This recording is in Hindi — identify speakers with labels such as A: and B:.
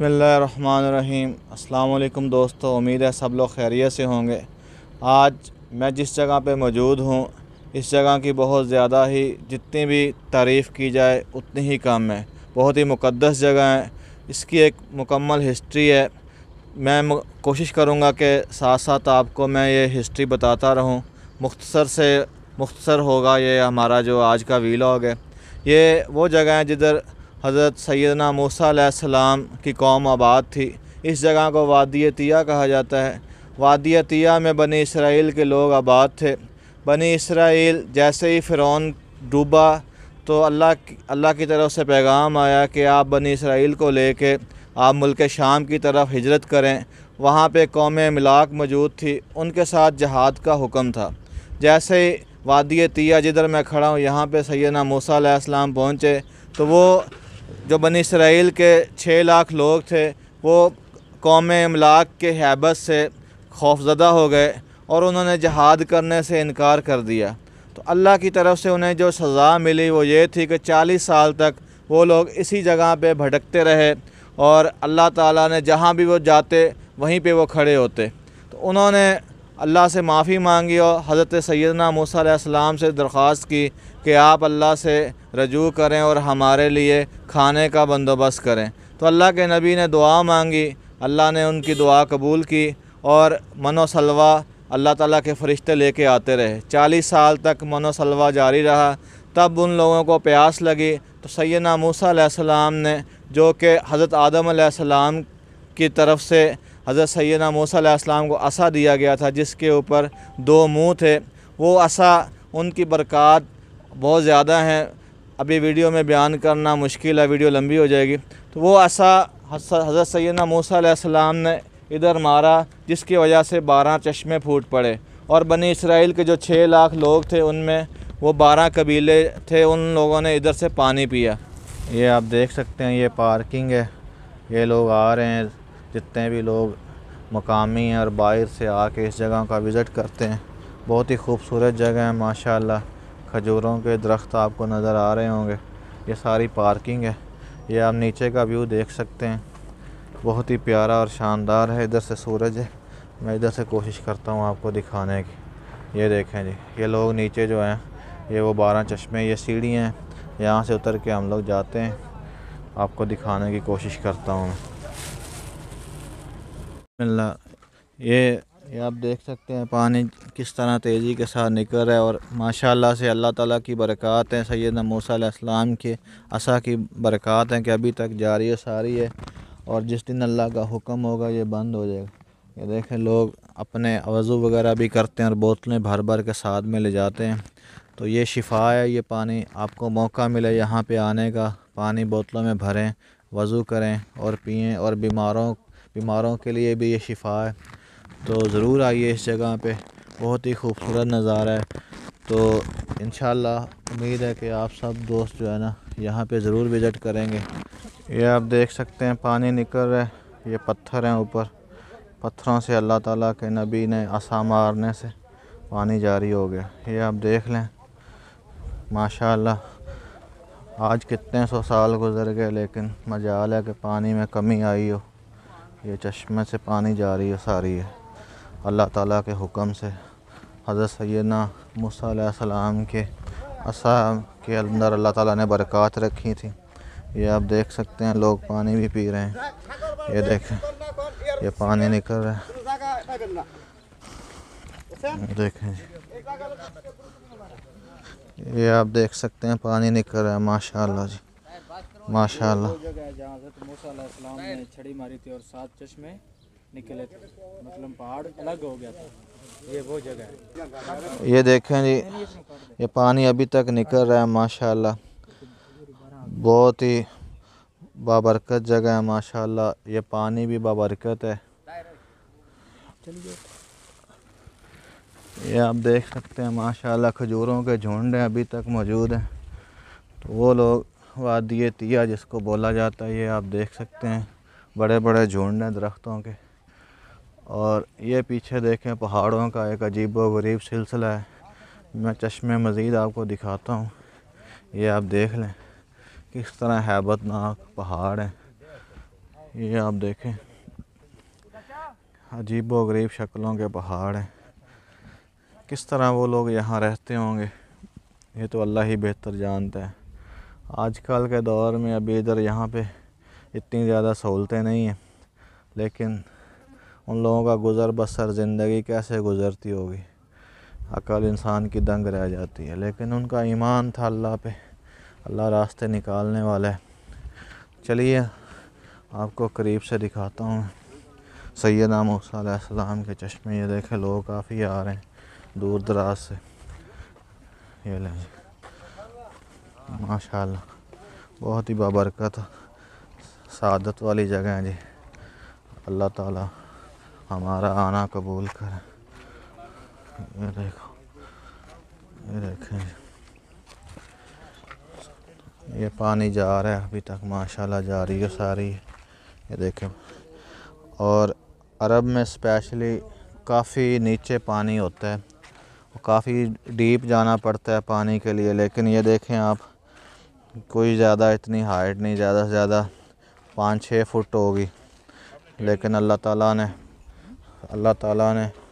A: बसमीम अल्लाम दोस्तों उम्मीद है सब लोग खैरियत से होंगे आज मैं जिस जगह पे मौजूद हूँ इस जगह की बहुत ज़्यादा ही जितनी भी तारीफ़ की जाए उतनी ही कम है बहुत ही मुकद्दस जगह है इसकी एक मुकम्मल हिस्ट्री है मैं कोशिश करूँगा कि साथ साथ आपको मैं ये हिस्ट्री बताता रहूँ मुख्तसर से मुख्तसर होगा ये हमारा जो आज का वीलॉग है ये वो जगह है जिधर हज़रत सैदना मूसम की कौम आबाद थी इस जगह को वादियतिया तिया कहा जाता है वादियतिया तिया में बनी इसराइल के लोग आबाद थे बनी इसराइल जैसे ही फ़िरौन डूबा तो अल्लाह अल्लाह की तरफ से पैगाम आया कि आप बनी इसराइल को लेके आप मुल्क शाम की तरफ हिजरत करें वहाँ पे कौम मिलाक मौजूद थी उनके साथ जहाद का हुक्म था जैसे वादिय तिया जिधर मैं खड़ा हूँ यहाँ पे सैदना मूसा पहुँचे तो वो जो बन इसराइल के छः लाख लोग थे वो कौम अमलाक के हैबत से खौफजदा हो गए और उन्होंने जहाद करने से इनकार कर दिया तो अल्लाह की तरफ से उन्हें जो सज़ा मिली वो ये थी कि चालीस साल तक वो लोग इसी जगह पे भटकते रहे और अल्लाह ताला ने जहाँ भी वो जाते वहीं पे वो खड़े होते तो उन्होंने अल्लाह से माफ़ी मांगी और हज़रत सैदना मूसम से दरख्वास की कि आप अल्लाह से रजू करें और हमारे लिए खाने का बंदोबस्त करें तो अल्लाह के नबी ने दुआ मांगी अल्लाह ने उनकी दुआ कबूल की और मनोसलवा अल्लाह ताला के फरिश्ते लेके आते रहे चालीस साल तक मनोसलवा जारी रहा तब उन लोगों को प्यास लगी तो सैदना मूसा ने जो कि हज़रत आदम की तरफ से हज़रत सैदा मूसम को असा दिया गया था जिसके ऊपर दो मुँह थे वो असा उनकी बरक़ात बहुत ज़्यादा हैं अभी वीडियो में बयान करना मुश्किल है वीडियो लंबी हो जाएगी तो वो असा हज़रत सैदना मूसम ने इधर मारा जिसकी वजह से बारह चश्मे फूट पड़े और बनी इसराइल के जो छः लाख लोग थे उनमें वो बारह कबीले थे उन लोगों ने इधर से पानी पिया ये आप देख सकते हैं ये पार्किंग है ये लोग आ रहे हैं जितने भी लोग मकामी और बाहर से आके इस जगह का विज़िट करते हैं बहुत ही खूबसूरत जगह है माशाल्लाह खजूरों के दरख्त आपको नज़र आ रहे होंगे ये सारी पार्किंग है ये आप नीचे का व्यू देख सकते हैं बहुत ही प्यारा और शानदार है इधर से सूरज है मैं इधर से कोशिश करता हूँ आपको दिखाने की ये देखें जी ये लोग नीचे जो हैं ये वो बारह चश्मे ये सीढ़ियाँ हैं यहाँ से उतर के हम लोग जाते हैं आपको दिखाने की कोशिश करता हूँ मैं ये ये आप देख सकते हैं पानी किस तरह तेज़ी के साथ निकल रहा है और माशाल्लाह से अल्लाह ताला की बरक़ात हैं सैद मूसा इस्लाम के असा की बरक़ात हैं कि अभी तक जारी है सारी है और जिस दिन अल्लाह का हुक्म होगा ये बंद हो जाएगा ये देखें लोग अपने वज़ू वगैरह भी करते हैं और बोतलें भर भर के साथ में ले जाते हैं तो ये शिफा है ये पानी आपको मौका मिले यहाँ पर आने का पानी बोतलों में भरें वज़ू करें और पिएँ और बीमारों बीमारों के लिए भी ये शिफा है तो ज़रूर आइए इस जगह पे बहुत ही खूबसूरत नज़ारा है तो इन उम्मीद है कि आप सब दोस्त जो है ना यहाँ पे ज़रूर विज़िट करेंगे ये आप देख सकते हैं पानी निकल रहा है ये पत्थर हैं ऊपर पत्थरों से अल्लाह ताला के नबी ने आसा मारने से पानी जारी हो गया ये आप देख लें माशा आज कितने सौ साल गुजर गए लेकिन मजा है कि पानी में कमी आई हो ये चश्मे से पानी जा रही है सारी है अल्लाह ताला के हुक्म से हज़रत सैदना मूसम के असा के अंदर अल्लाह ताला ने बरक़ात रखी थी ये आप देख सकते हैं लोग पानी भी पी रहे हैं ये देखें ये पानी निकल रहा है देखें ये आप देख सकते हैं पानी निकल रहा है माशाल्लाह जी माशाल्लाह जहाँ हजरत ने छड़ी मारी थी और सात चश्मे निकले थे मतलब पहाड़ अलग हो गया था ये वो जगह है ये देखें जी ये पानी अभी तक निकल रहा है माशाल्लाह बहुत ही बाबरकत जगह है माशाल्लाह ये पानी भी बाबरकत है ये आप देख सकते हैं माशाल्लाह खजूरों के झुंड हैं अभी तक मौजूद हैं तो वो लोग वादिय तिया जिसको बोला जाता है ये आप देख सकते हैं बड़े बड़े झुंड हैं दरख्तों के और ये पीछे देखें पहाड़ों का एक अजीब व गरीब सिलसिला है मैं चश्मे मज़ीद आपको दिखाता हूँ ये आप देख लें किस तरह हैबतनाक पहाड़ हैं ये आप देखें अजीब व गरीब शक्लों के पहाड़ हैं किस तरह वो लोग यहाँ रहते होंगे ये तो अल्लाह ही बेहतर जानता है आजकल के दौर में अभी इधर यहाँ पे इतनी ज़्यादा सहूलतें नहीं हैं लेकिन उन लोगों का गुज़र बसर ज़िंदगी कैसे गुज़रती होगी अकल इंसान की दंग रह जाती है लेकिन उनका ईमान था अल्लाह पे अल्लाह रास्ते निकालने वाला है चलिए आपको करीब से दिखाता हूँ सैदा मूसम के चश्मे ये देखे लोग काफ़ी आ रहे हैं दूर दराज से ये लें माशाल्लाह बहुत ही बाबरकत शादत वाली जगह है जी अल्लाह ताला हमारा आना कबूल कर ये देखो ये देखें ये पानी जा रहा है अभी तक माशाल्लाह जा रही है सारी ये देखें और अरब में स्पेशली काफ़ी नीचे पानी होता है काफ़ी डीप जाना पड़ता है पानी के लिए लेकिन ये देखें आप कोई ज़्यादा इतनी हाइट नहीं ज़्यादा से ज़्यादा पाँच छः फुट होगी लेकिन अल्लाह ताला ने अल्लाह ताला ने